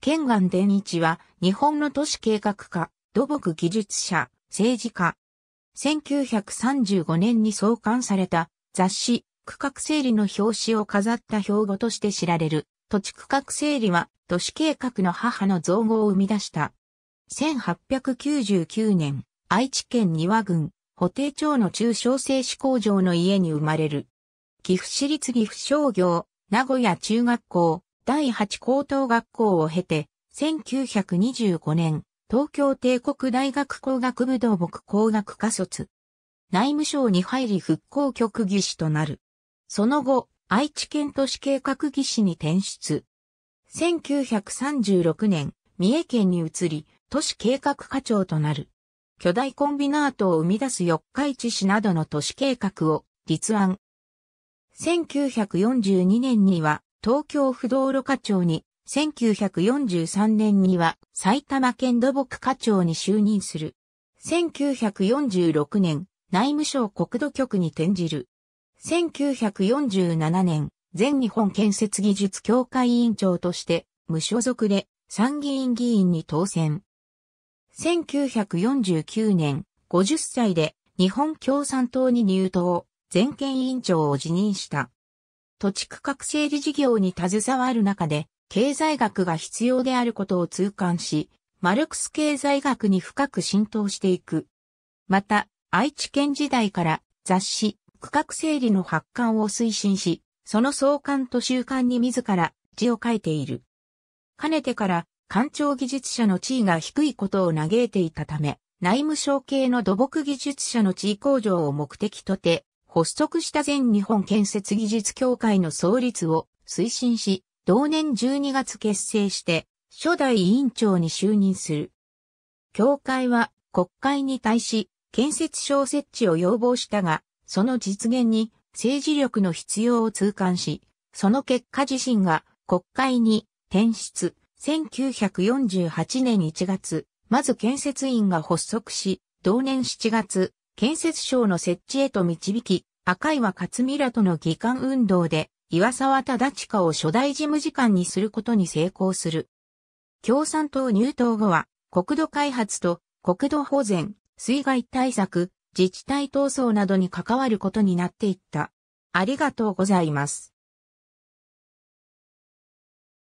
県岸伝一は、日本の都市計画家、土木技術者、政治家。1935年に創刊された雑誌、区画整理の表紙を飾った標語として知られる、土地区画整理は、都市計画の母の造語を生み出した。1899年、愛知県庭郡、保定町の中小製紙工場の家に生まれる。岐阜市立岐阜商業、名古屋中学校、第8高等学校を経て、1925年、東京帝国大学工学部土木工学科卒。内務省に入り復興局技師となる。その後、愛知県都市計画技師に転出。1936年、三重県に移り、都市計画課長となる。巨大コンビナートを生み出す四日市市などの都市計画を立案。1942年には東京不動路課長に、1943年には埼玉県土木課長に就任する。1946年、内務省国土局に転じる。1947年、全日本建設技術協会委員長として、無所属で参議院議員に当選。1949年、50歳で日本共産党に入党、全権委員長を辞任した。土地区画整理事業に携わる中で、経済学が必要であることを痛感し、マルクス経済学に深く浸透していく。また、愛知県時代から雑誌、区画整理の発刊を推進し、その創刊と習慣に自ら字を書いている。かねてから、官庁技術者の地位が低いことを嘆いていたため、内務省系の土木技術者の地位向上を目的とて、発足した全日本建設技術協会の創立を推進し、同年12月結成して、初代委員長に就任する。協会は国会に対し、建設省設置を要望したが、その実現に政治力の必要を痛感し、その結果自身が国会に転出、1948年1月、まず建設院が発足し、同年7月、建設省の設置へと導き、赤岩勝美らとの議官運動で、岩沢忠親を初代事務次官にすることに成功する。共産党入党後は、国土開発と国土保全、水害対策、自治体闘争などに関わることになっていった。ありがとうございます。